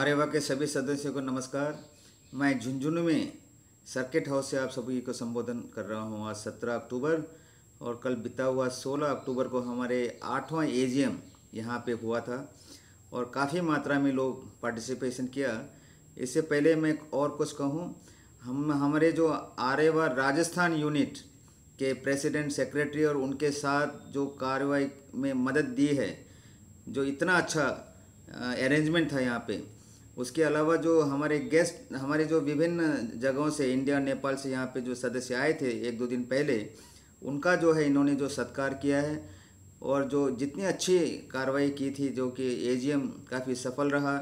आर्यवा के सभी सदस्यों को नमस्कार मैं झुंझुनू में सर्किट हाउस से आप सभी को संबोधन कर रहा हूँ आज सत्रह अक्टूबर और कल बीता हुआ सोलह अक्टूबर को हमारे आठवां एजीएम यहाँ पे हुआ था और काफ़ी मात्रा में लोग पार्टिसिपेशन किया इससे पहले मैं और कुछ कहूँ हम हमारे जो आर्यवा राजस्थान यूनिट के प्रेसिडेंट सेक्रेटरी और उनके साथ जो कार्रवाई में मदद दी है जो इतना अच्छा अरेंजमेंट था यहाँ पे उसके अलावा जो हमारे गेस्ट हमारे जो विभिन्न जगहों से इंडिया नेपाल से यहाँ पे जो सदस्य आए थे एक दो दिन पहले उनका जो है इन्होंने जो सत्कार किया है और जो जितनी अच्छी कार्रवाई की थी जो कि ए काफ़ी सफल रहा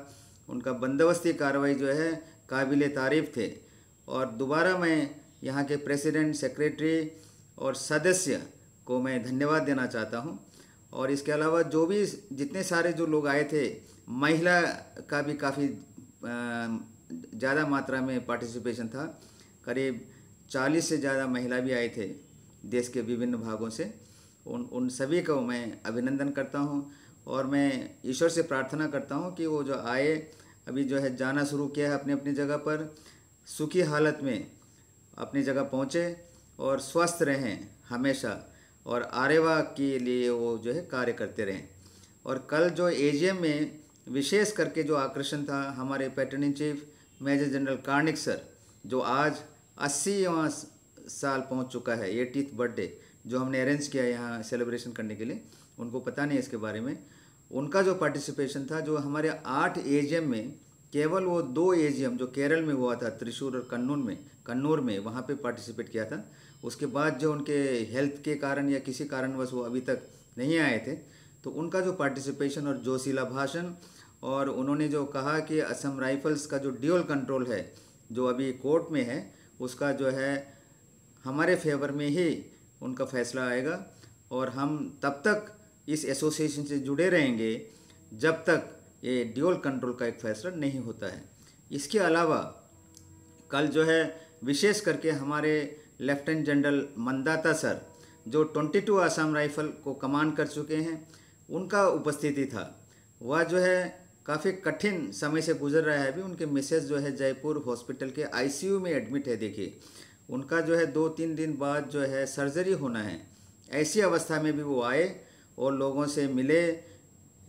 उनका बंदोबस्ती कार्रवाई जो है काबिल तारीफ थे और दोबारा मैं यहाँ के प्रेसिडेंट सेक्रेटरी और सदस्य को मैं धन्यवाद देना चाहता हूँ और इसके अलावा जो भी जितने सारे जो लोग आए थे महिला का भी काफ़ी ज़्यादा मात्रा में पार्टिसिपेशन था करीब 40 से ज़्यादा महिला भी आए थे देश के विभिन्न भागों से उन उन सभी को मैं अभिनंदन करता हूँ और मैं ईश्वर से प्रार्थना करता हूँ कि वो जो आए अभी जो है जाना शुरू किया है अपने अपनी जगह पर सुखी हालत में अपनी जगह पहुँचे और स्वस्थ रहें हमेशा और आरेवा के लिए वो जो है कार्य करते रहें और कल जो एजीएम में विशेष करके जो आकर्षण था हमारे patron in chief major general Karnik sir जो आज अस्सीवा साल पहुंच चुका है एटीथ बर्थडे जो हमने अरेंज किया यहाँ सेलिब्रेशन करने के लिए उनको पता नहीं इसके बारे में उनका जो पार्टिसिपेशन था जो हमारे आठ एजीएम में केवल वो दो एजीएम जो केरल में हुआ था त्रिशूर और कन्नूर में कन्नूर में वहाँ पे पार्टिसिपेट किया था उसके बाद जो उनके हेल्थ के कारण या किसी कारणवश वो अभी तक नहीं आए थे तो उनका जो पार्टिसिपेशन और जोशीला भाषण और उन्होंने जो कहा कि असम राइफल्स का जो ड्यूअल कंट्रोल है जो अभी कोर्ट में है उसका जो है हमारे फेवर में ही उनका फैसला आएगा और हम तब तक इस एसोसिएशन से जुड़े रहेंगे जब तक ये ड्यूअल कंट्रोल का एक फैसला नहीं होता है इसके अलावा कल जो है विशेष करके हमारे लेफ्टिनेंट जनरल मंदाता सर जो 22 आसाम राइफल को कमांड कर चुके हैं उनका उपस्थिति था वह जो है काफ़ी कठिन समय से गुजर रहा है अभी उनके मिसेज जो है जयपुर हॉस्पिटल के आईसीयू में एडमिट है देखिए उनका जो है दो तीन दिन बाद जो है सर्जरी होना है ऐसी अवस्था में भी वो आए और लोगों से मिले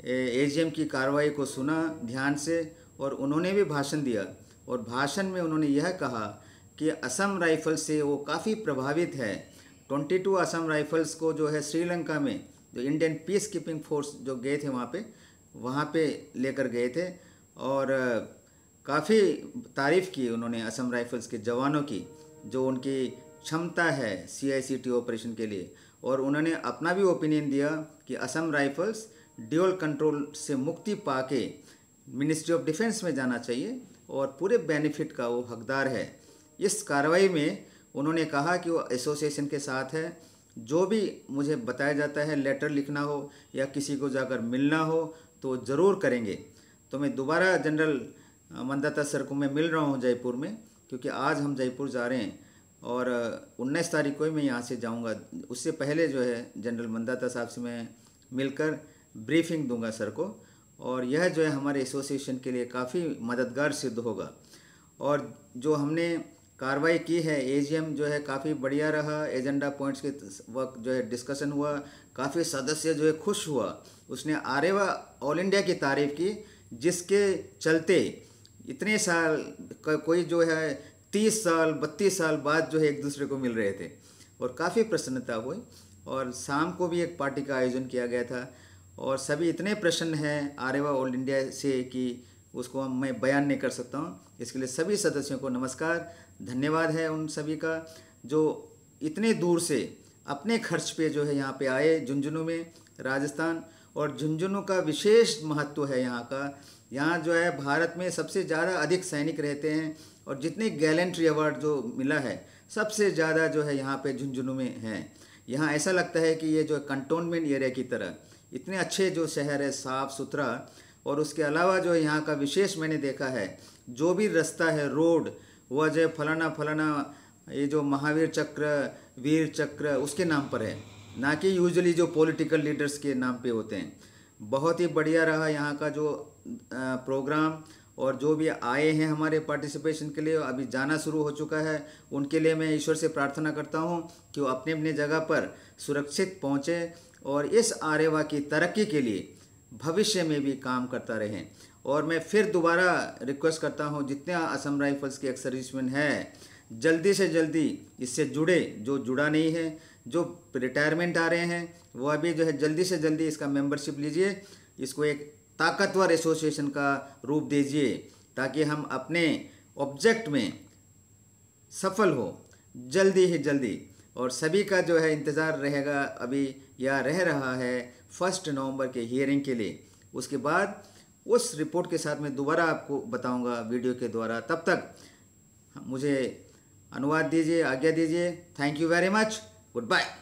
एजीएम की कार्रवाई को सुना ध्यान से और उन्होंने भी भाषण दिया और भाषण में उन्होंने यह कहा कि असम राइफल से वो काफ़ी प्रभावित है 22 असम राइफल्स को जो है श्रीलंका में जो इंडियन पीस कीपिंग फोर्स जो गए थे वहाँ पे वहाँ पे लेकर गए थे और काफ़ी तारीफ़ की उन्होंने असम राइफल्स के जवानों की जो उनकी क्षमता है सी ऑपरेशन के लिए और उन्होंने अपना भी ओपिनियन दिया कि असम राइफल्स ड्यूअल कंट्रोल से मुक्ति पाके मिनिस्ट्री ऑफ डिफेंस में जाना चाहिए और पूरे बेनिफिट का वो हकदार है इस कार्रवाई में उन्होंने कहा कि वो एसोसिएशन के साथ है जो भी मुझे बताया जाता है लेटर लिखना हो या किसी को जाकर मिलना हो तो ज़रूर करेंगे तो मैं दोबारा जनरल मंदाता सर को मैं मिल रहा हूँ जयपुर में क्योंकि आज हम जयपुर जा रहे हैं और उन्नीस तारीख को ही मैं यहाँ से जाऊँगा उससे पहले जो है जनरल मंदाता साहब से मैं मिलकर ब्रीफिंग दूंगा सर को और यह जो है हमारे एसोसिएशन के लिए काफ़ी मददगार सिद्ध होगा और जो हमने कार्रवाई की है एजीएम जो है काफ़ी बढ़िया रहा एजेंडा पॉइंट्स के वक्त जो है डिस्कशन हुआ काफ़ी सदस्य जो है खुश हुआ उसने आरेवा ऑल इंडिया की तारीफ की जिसके चलते इतने साल कोई जो है तीस साल बत्तीस साल बाद जो है एक दूसरे को मिल रहे थे और काफ़ी प्रसन्नता हुई और शाम को भी एक पार्टी का आयोजन किया गया था और सभी इतने प्रश्न हैं आरेवा ऑल इंडिया से कि उसको हम मैं बयान नहीं कर सकता हूँ इसके लिए सभी सदस्यों को नमस्कार धन्यवाद है उन सभी का जो इतने दूर से अपने खर्च पे जो है यहाँ पे आए झुंझुनू में राजस्थान और झुंझुनू का विशेष महत्व है यहाँ का यहाँ जो है भारत में सबसे ज़्यादा अधिक सैनिक रहते हैं और जितने गैलेंट्री अवार्ड जो मिला है सबसे ज़्यादा जो है यहाँ पे झुंझुनू में हैं यहाँ ऐसा लगता है कि ये जो कंटोनमेंट एरिया की तरह इतने अच्छे जो शहर है साफ़ सुथरा और उसके अलावा जो यहाँ का विशेष मैंने देखा है जो भी रास्ता है रोड वह जो फलाना फलाना ये जो महावीर चक्र वीर चक्र उसके नाम पर है ना कि यूजुअली जो पॉलिटिकल लीडर्स के नाम पे होते हैं बहुत ही बढ़िया रहा यहाँ का जो प्रोग्राम और जो भी आए हैं हमारे पार्टिसिपेशन के लिए अभी जाना शुरू हो चुका है उनके लिए मैं ईश्वर से प्रार्थना करता हूँ कि वो अपने अपने जगह पर सुरक्षित पहुँचे और इस आरेवा की तरक्की के लिए भविष्य में भी काम करता रहें और मैं फिर दोबारा रिक्वेस्ट करता हूँ जितने असम राइफल्स के एक्सर्विसमैन सर्विसमैन हैं जल्दी से जल्दी इससे जुड़े जो जुड़ा नहीं है जो रिटायरमेंट आ रहे हैं वो अभी जो है जल्दी से जल्दी इसका मेंबरशिप लीजिए इसको एक ताकतवर एसोसिएशन का रूप दीजिए ताकि हम अपने ऑब्जेक्ट में सफल हो जल्दी ही जल्दी और सभी का जो है इंतज़ार रहेगा अभी या रह रहा है फर्स्ट नवंबर के हियरिंग के लिए उसके बाद उस रिपोर्ट के साथ मैं दोबारा आपको बताऊंगा वीडियो के द्वारा तब तक मुझे अनुवाद दीजिए आज्ञा दीजिए thank you very much good bye